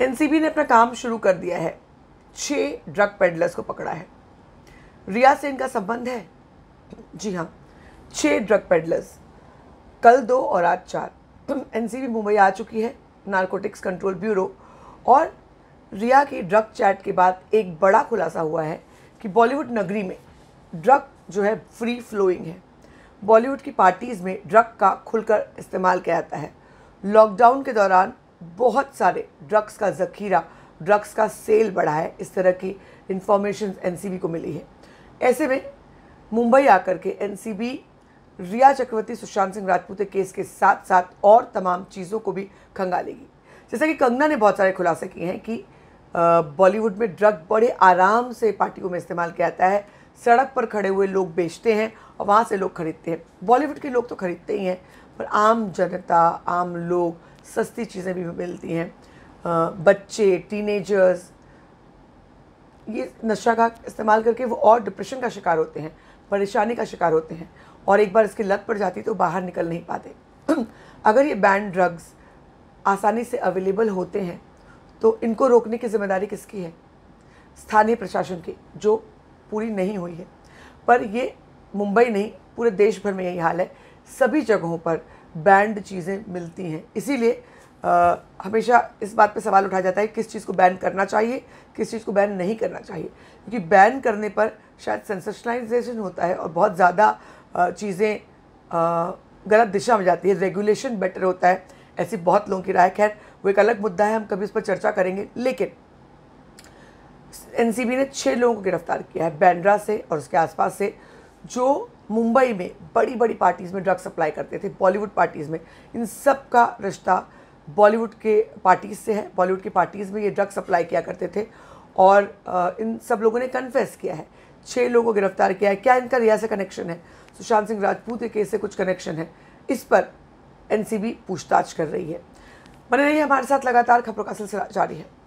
NCB ने अपना काम शुरू कर दिया है छः ड्रग पेडलर्स को पकड़ा है रिया से इनका संबंध है जी हाँ छः ड्रग पेडलर्स कल दो और आज चार एनसीबी मुंबई आ चुकी है नारकोटिक्स कंट्रोल ब्यूरो और रिया की ड्रग चैट के बाद एक बड़ा खुलासा हुआ है कि बॉलीवुड नगरी में ड्रग जो है फ्री फ्लोइंग है बॉलीवुड की पार्टीज़ में ड्रग का खुलकर इस्तेमाल किया जाता है लॉकडाउन के दौरान बहुत सारे ड्रग्स का ज़खीरा ड्रग्स का सेल बढ़ा है इस तरह की इंफॉर्मेशन एनसीबी को मिली है ऐसे में मुंबई आकर के एनसीबी रिया चक्रवर्ती सुशांत सिंह राजपूत केस के साथ साथ और तमाम चीज़ों को भी खंगालेगी जैसा कि कंगना ने बहुत सारे खुलासे किए हैं कि बॉलीवुड में ड्रग बड़े आराम से पार्टियों में इस्तेमाल किया जाता है सड़क पर खड़े हुए लोग बेचते हैं और वहाँ से लोग खरीदते हैं बॉलीवुड के लोग तो खरीदते ही हैं पर आम जनता आम लोग सस्ती चीज़ें भी मिलती हैं बच्चे टीनेजर्स ये नशा का इस्तेमाल करके वो और डिप्रेशन का शिकार होते हैं परेशानी का शिकार होते हैं और एक बार इसकी लत पड़ जाती है तो बाहर निकल नहीं पाते अगर ये बैन ड्रग्स आसानी से अवेलेबल होते हैं तो इनको रोकने की जिम्मेदारी किसकी है स्थानीय प्रशासन की जो पूरी नहीं हुई है पर ये मुंबई नहीं पूरे देश भर में यही हाल है सभी जगहों पर बैंड चीज़ें मिलती हैं इसीलिए हमेशा इस बात पे सवाल उठाया जाता है किस चीज़ को बैन करना चाहिए किस चीज़ को बैन नहीं करना चाहिए क्योंकि बैन करने पर शायद सेंसेशनाइजेशन होता है और बहुत ज़्यादा चीज़ें गलत दिशा में जाती है रेगुलेशन बेटर होता है ऐसी बहुत लोगों की राय खैर वो एक अलग मुद्दा है हम कभी उस पर चर्चा करेंगे लेकिन एनसीबी ने छः लोगों को गिरफ्तार किया है बैंड्रा से और उसके आसपास से जो मुंबई में बड़ी बड़ी पार्टीज़ में ड्रग सप्लाई करते थे बॉलीवुड पार्टीज़ में इन सब का रिश्ता बॉलीवुड के पार्टीज़ से है बॉलीवुड की पार्टीज़ में ये ड्रग सप्लाई किया करते थे और इन सब लोगों ने कन्फेस किया है छः लोगों को गिरफ्तार किया है क्या इनका रिया से कनेक्शन है सुशांत सिंह राजपूत के केस से कुछ कनेक्शन है इस पर एनसीबी पूछताछ कर रही है बने रहिए हमारे साथ लगातार खबरों का सिलसिला जारी है